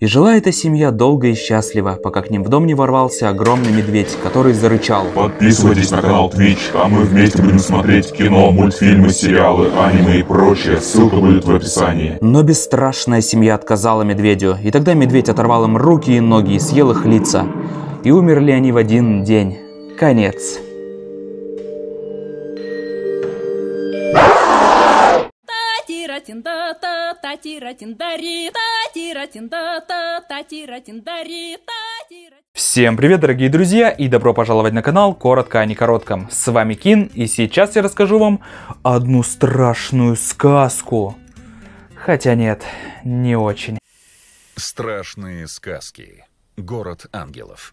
И жила эта семья долго и счастливо, пока к ним в дом не ворвался огромный медведь, который зарычал. Подписывайтесь на канал Twitch, а мы вместе будем смотреть кино, мультфильмы, сериалы, аниме и прочее. Ссылка будет в описании. Но бесстрашная семья отказала медведю, и тогда медведь оторвал им руки и ноги и съел их лица. И умерли они в один день. Конец. ратинда та та тира та тира та та тира та Всем привет, дорогие друзья, и добро пожаловать на канал Коротко, а не коротко. С вами Кин, и сейчас я расскажу вам одну страшную сказку. Хотя нет, не очень. Страшные сказки. Город ангелов.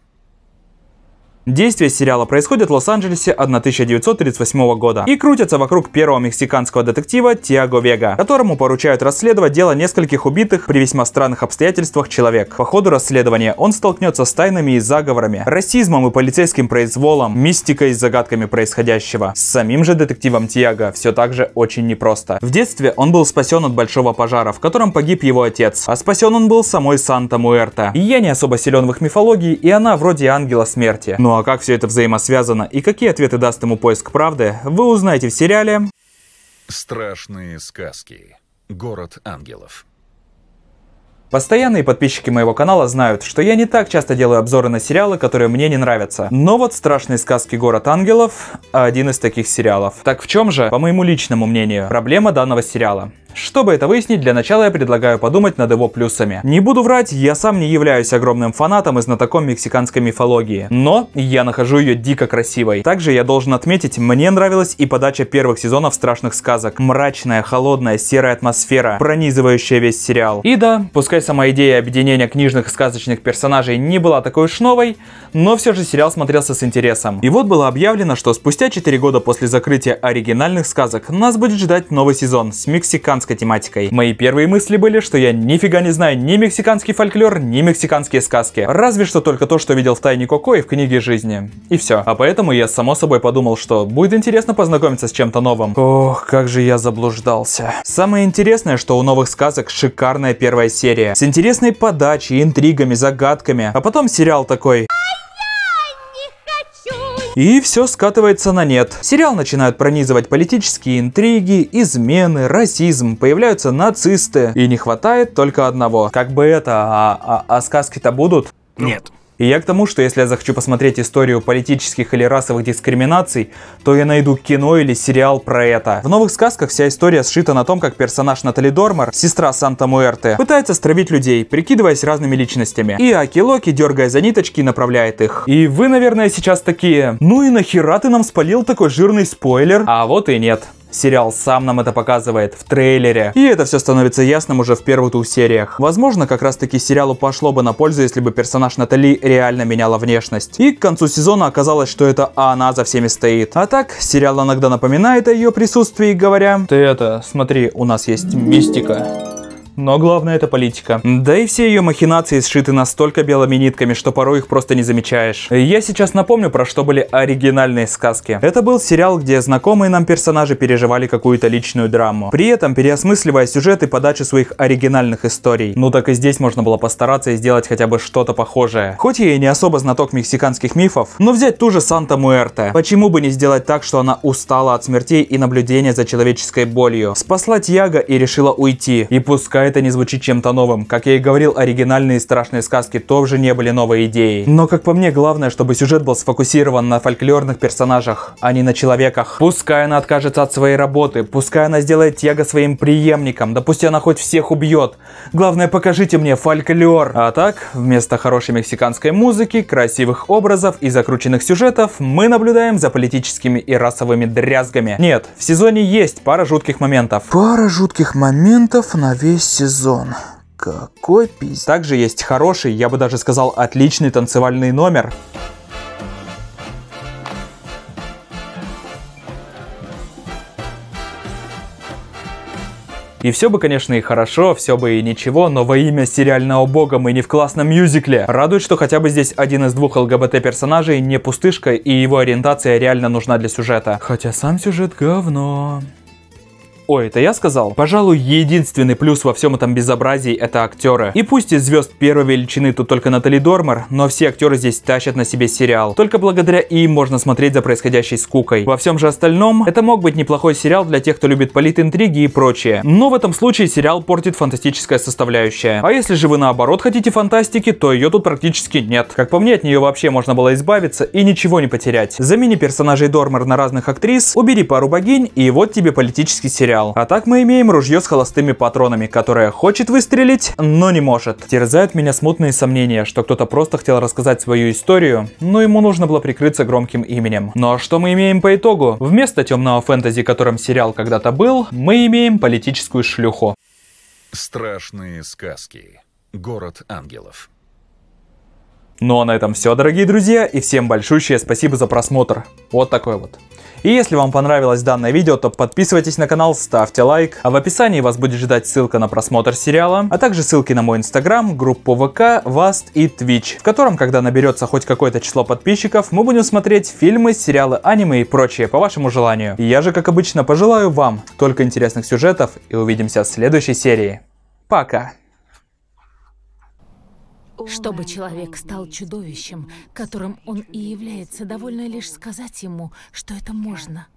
Действие сериала происходит в Лос-Анджелесе 1938 года и крутятся вокруг первого мексиканского детектива Тиаго Вега, которому поручают расследовать дело нескольких убитых при весьма странных обстоятельствах человек. По ходу расследования он столкнется с тайнами и заговорами, расизмом и полицейским произволом, мистикой и загадками происходящего. С самим же детективом Тиаго все так же очень непросто. В детстве он был спасен от большого пожара, в котором погиб его отец, а спасен он был самой Санта Муэрта. И я не особо силен в их мифологии, и она вроде ангела смерти. Ну а а как все это взаимосвязано и какие ответы даст ему поиск правды, вы узнаете в сериале «Страшные сказки. Город ангелов». Постоянные подписчики моего канала знают, что я не так часто делаю обзоры на сериалы, которые мне не нравятся. Но вот «Страшные сказки. Город ангелов» — один из таких сериалов. Так в чем же, по моему личному мнению, проблема данного сериала? Чтобы это выяснить, для начала я предлагаю подумать над его плюсами. Не буду врать, я сам не являюсь огромным фанатом и знатоком мексиканской мифологии, но я нахожу ее дико красивой. Также я должен отметить, мне нравилась и подача первых сезонов страшных сказок. Мрачная, холодная, серая атмосфера, пронизывающая весь сериал. И да, пускай сама идея объединения книжных и сказочных персонажей не была такой уж новой, но все же сериал смотрелся с интересом. И вот было объявлено, что спустя 4 года после закрытия оригинальных сказок нас будет ждать новый сезон с мексиканской мексиканской тематикой. Мои первые мысли были, что я нифига не знаю ни мексиканский фольклор, ни мексиканские сказки. Разве что только то, что видел в «Тайне Коко» и в «Книге жизни». И все. А поэтому я само собой подумал, что будет интересно познакомиться с чем-то новым. Ох, как же я заблуждался. Самое интересное, что у новых сказок шикарная первая серия. С интересной подачей, интригами, загадками. А потом сериал такой... И все скатывается на нет. Сериал начинают пронизывать политические интриги, измены, расизм, появляются нацисты. И не хватает только одного. Как бы это, а, а, а сказки-то будут? Нет. И я к тому, что если я захочу посмотреть историю политических или расовых дискриминаций, то я найду кино или сериал про это. В новых сказках вся история сшита на том, как персонаж Натали Дормар, сестра Санта Муэрте, пытается стравить людей, прикидываясь разными личностями. И Акилоки, дергая за ниточки, направляет их. И вы, наверное, сейчас такие, ну и нахера ты нам спалил такой жирный спойлер? А вот и нет. Сериал сам нам это показывает в трейлере. И это все становится ясным уже в первых двух сериях. Возможно, как раз таки сериалу пошло бы на пользу, если бы персонаж Натали реально меняла внешность. И к концу сезона оказалось, что это она за всеми стоит. А так, сериал иногда напоминает о ее присутствии, говоря... Ты это, смотри, у нас есть мистика но главное это политика. Да и все ее махинации сшиты настолько белыми нитками, что порой их просто не замечаешь. Я сейчас напомню, про что были оригинальные сказки. Это был сериал, где знакомые нам персонажи переживали какую-то личную драму, при этом переосмысливая сюжет и подачу своих оригинальных историй. Ну так и здесь можно было постараться и сделать хотя бы что-то похожее. Хоть я и не особо знаток мексиканских мифов, но взять ту же Санта Муэрте. Почему бы не сделать так, что она устала от смертей и наблюдения за человеческой болью? Спасла Тьяга и решила уйти. И пускай это не звучит чем-то новым. Как я и говорил, оригинальные страшные сказки тоже не были новой идеей. Но, как по мне, главное, чтобы сюжет был сфокусирован на фольклорных персонажах, а не на человеках. Пускай она откажется от своей работы, пускай она сделает Тьяго своим преемником, да пусть она хоть всех убьет. Главное, покажите мне фольклор. А так, вместо хорошей мексиканской музыки, красивых образов и закрученных сюжетов, мы наблюдаем за политическими и расовыми дрязгами. Нет, в сезоне есть пара жутких моментов. Пара жутких моментов на весь сезон. Какой пиздец. Также есть хороший, я бы даже сказал, отличный танцевальный номер. И все бы, конечно, и хорошо, все бы и ничего, но во имя сериального бога мы не в классном мюзикле. Радует, что хотя бы здесь один из двух ЛГБТ-персонажей не пустышка, и его ориентация реально нужна для сюжета. Хотя сам сюжет говно. Ой, это я сказал? Пожалуй, единственный плюс во всем этом безобразии это актеры. И пусть из звезд первой величины тут только Натали Дормер, но все актеры здесь тащат на себе сериал. Только благодаря им можно смотреть за происходящей скукой. Во всем же остальном, это мог быть неплохой сериал для тех, кто любит политинтриги и прочее. Но в этом случае сериал портит фантастическая составляющая. А если же вы наоборот хотите фантастики, то ее тут практически нет. Как по мне, от нее вообще можно было избавиться и ничего не потерять. Замени персонажей Дормер на разных актрис, убери пару богинь и вот тебе политический сериал потерял. А так мы имеем ружье с холостыми патронами, которое хочет выстрелить, но не может. Терзают меня смутные сомнения, что кто-то просто хотел рассказать свою историю, но ему нужно было прикрыться громким именем. Но ну а что мы имеем по итогу? Вместо темного фэнтези, которым сериал когда-то был, мы имеем политическую шлюху. Страшные сказки. Город ангелов. Ну а на этом все, дорогие друзья, и всем большущее спасибо за просмотр. Вот такой вот. И если вам понравилось данное видео, то подписывайтесь на канал, ставьте лайк, а в описании вас будет ждать ссылка на просмотр сериала, а также ссылки на мой инстаграм, группу ВК, Vast и Twitch, в котором, когда наберется хоть какое-то число подписчиков, мы будем смотреть фильмы, сериалы, аниме и прочее по вашему желанию. И я же, как обычно, пожелаю вам только интересных сюжетов и увидимся в следующей серии. Пока! чтобы человек стал чудовищем, которым он и является, довольно лишь сказать ему, что это можно.